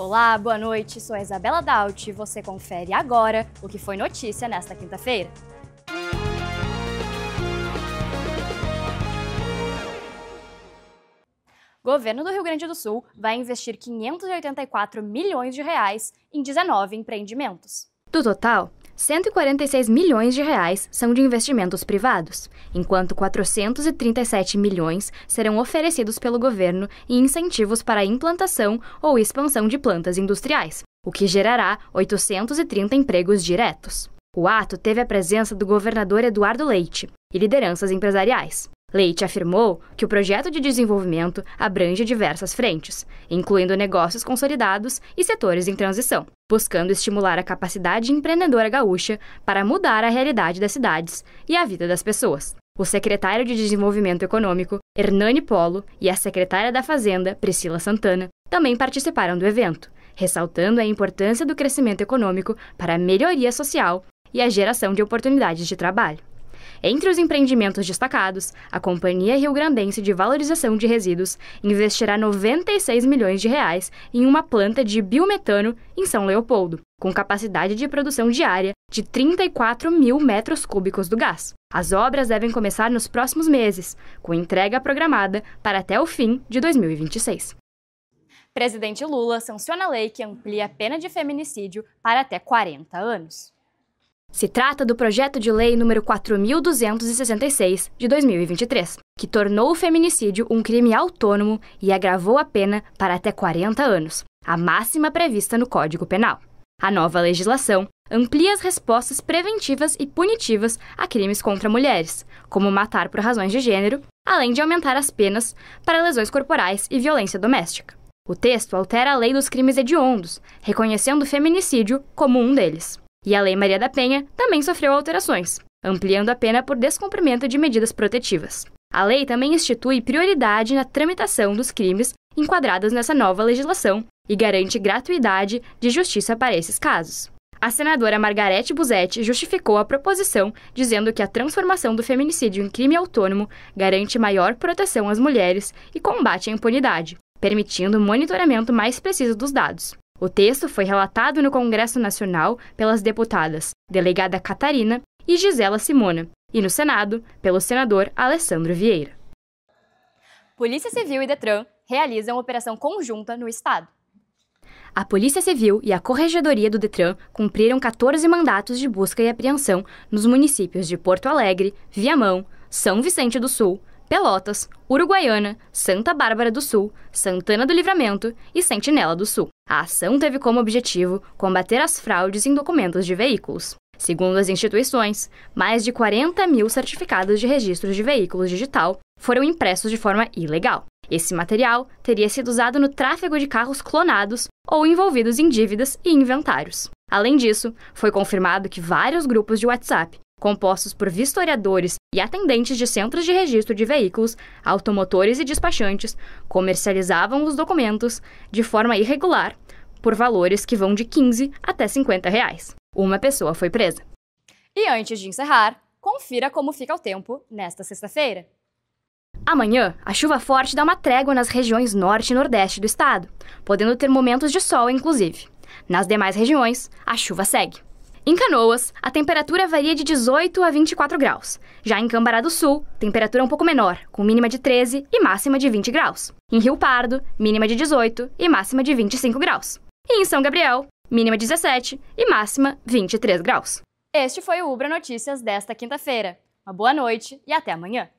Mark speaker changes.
Speaker 1: Olá, boa noite. Sou a Isabela Daut e você confere agora o que foi notícia nesta quinta-feira. Governo do Rio Grande do Sul vai investir 584 milhões de reais em 19 empreendimentos. Do total, 146 milhões de reais são de investimentos privados, enquanto 437 milhões serão oferecidos pelo governo em incentivos para a implantação ou expansão de plantas industriais, o que gerará 830 empregos diretos. O ato teve a presença do governador Eduardo Leite e lideranças empresariais. Leite afirmou que o projeto de desenvolvimento abrange diversas frentes, incluindo negócios consolidados e setores em transição, buscando estimular a capacidade empreendedora gaúcha para mudar a realidade das cidades e a vida das pessoas. O secretário de Desenvolvimento Econômico, Hernani Polo, e a secretária da Fazenda, Priscila Santana, também participaram do evento, ressaltando a importância do crescimento econômico para a melhoria social e a geração de oportunidades de trabalho. Entre os empreendimentos destacados, a Companhia Rio Grandense de Valorização de Resíduos investirá 96 milhões de reais em uma planta de biometano em São Leopoldo, com capacidade de produção diária de 34 mil metros cúbicos do gás. As obras devem começar nos próximos meses, com entrega programada para até o fim de 2026. Presidente Lula sanciona a lei que amplia a pena de feminicídio para até 40 anos. Se trata do projeto de lei número 4266 de 2023, que tornou o feminicídio um crime autônomo e agravou a pena para até 40 anos, a máxima prevista no Código Penal. A nova legislação amplia as respostas preventivas e punitivas a crimes contra mulheres, como matar por razões de gênero, além de aumentar as penas para lesões corporais e violência doméstica. O texto altera a lei dos crimes hediondos, reconhecendo o feminicídio como um deles. E a Lei Maria da Penha também sofreu alterações, ampliando a pena por descumprimento de medidas protetivas. A lei também institui prioridade na tramitação dos crimes enquadrados nessa nova legislação e garante gratuidade de justiça para esses casos. A senadora Margarete Busetti justificou a proposição dizendo que a transformação do feminicídio em crime autônomo garante maior proteção às mulheres e combate à impunidade, permitindo monitoramento mais preciso dos dados. O texto foi relatado no Congresso Nacional pelas deputadas delegada Catarina e Gisela Simona, e no Senado pelo senador Alessandro Vieira. Polícia Civil e Detran realizam operação conjunta no estado. A Polícia Civil e a Corregedoria do Detran cumpriram 14 mandatos de busca e apreensão nos municípios de Porto Alegre, Viamão, São Vicente do Sul, Pelotas, Uruguaiana, Santa Bárbara do Sul, Santana do Livramento e Sentinela do Sul. A ação teve como objetivo combater as fraudes em documentos de veículos. Segundo as instituições, mais de 40 mil certificados de registros de veículos digital foram impressos de forma ilegal. Esse material teria sido usado no tráfego de carros clonados ou envolvidos em dívidas e inventários. Além disso, foi confirmado que vários grupos de WhatsApp, compostos por vistoriadores e atendentes de centros de registro de veículos, automotores e despachantes comercializavam os documentos de forma irregular por valores que vão de 15 até 50 reais. Uma pessoa foi presa. E antes de encerrar, confira como fica o tempo nesta sexta-feira. Amanhã, a chuva forte dá uma trégua nas regiões norte e nordeste do estado, podendo ter momentos de sol, inclusive. Nas demais regiões, a chuva segue. Em Canoas, a temperatura varia de 18 a 24 graus. Já em Cambará do Sul, temperatura um pouco menor, com mínima de 13 e máxima de 20 graus. Em Rio Pardo, mínima de 18 e máxima de 25 graus. E em São Gabriel, mínima 17 e máxima 23 graus. Este foi o Ubra Notícias desta quinta-feira. Uma boa noite e até amanhã.